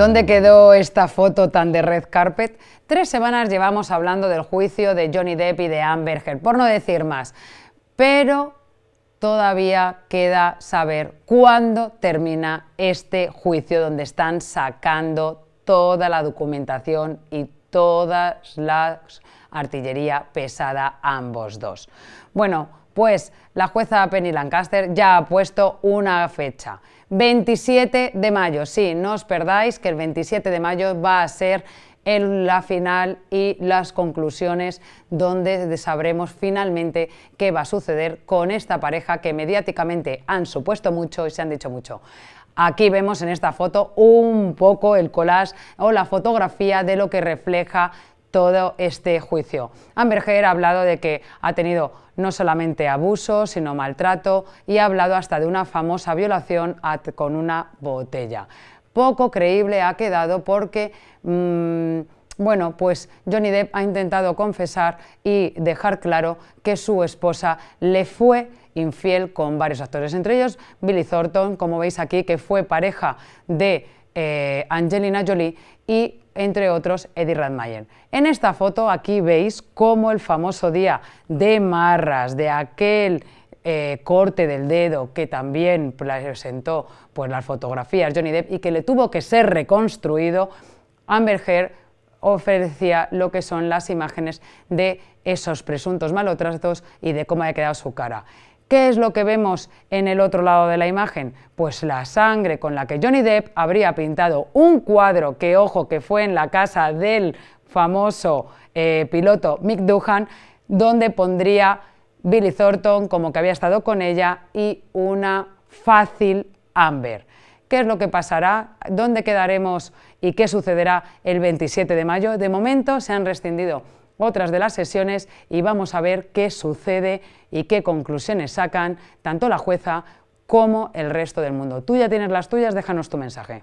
¿Dónde quedó esta foto tan de red carpet? Tres semanas llevamos hablando del juicio de Johnny Depp y de Amber Heard, por no decir más. Pero todavía queda saber cuándo termina este juicio donde están sacando toda la documentación y todas las artillería pesada, ambos dos. Bueno, pues la jueza Penny Lancaster ya ha puesto una fecha. 27 de mayo, sí, no os perdáis que el 27 de mayo va a ser en la final y las conclusiones donde sabremos finalmente qué va a suceder con esta pareja que mediáticamente han supuesto mucho y se han dicho mucho. Aquí vemos en esta foto un poco el collage o la fotografía de lo que refleja todo este juicio. Amber Heard ha hablado de que ha tenido no solamente abuso, sino maltrato y ha hablado hasta de una famosa violación con una botella poco creíble ha quedado porque... Mm, bueno, pues Johnny Depp ha intentado confesar y dejar claro que su esposa le fue infiel con varios actores, entre ellos Billy Thornton, como veis aquí, que fue pareja de eh, Angelina Jolie y entre otros Eddie Radmayer. En esta foto aquí veis cómo el famoso día de Marras, de aquel eh, corte del dedo que también presentó pues, las fotografías Johnny Depp y que le tuvo que ser reconstruido, Amber ofrecía lo que son las imágenes de esos presuntos malotratos y de cómo ha quedado su cara. ¿Qué es lo que vemos en el otro lado de la imagen? Pues la sangre con la que Johnny Depp habría pintado un cuadro que, ojo, que fue en la casa del famoso eh, piloto Mick Duhan, donde pondría Billy Thornton como que había estado con ella y una fácil Amber. ¿Qué es lo que pasará? ¿Dónde quedaremos? ¿Y qué sucederá el 27 de mayo? De momento se han rescindido otras de las sesiones y vamos a ver qué sucede y qué conclusiones sacan tanto la jueza como el resto del mundo. Tú ya tienes las tuyas, déjanos tu mensaje.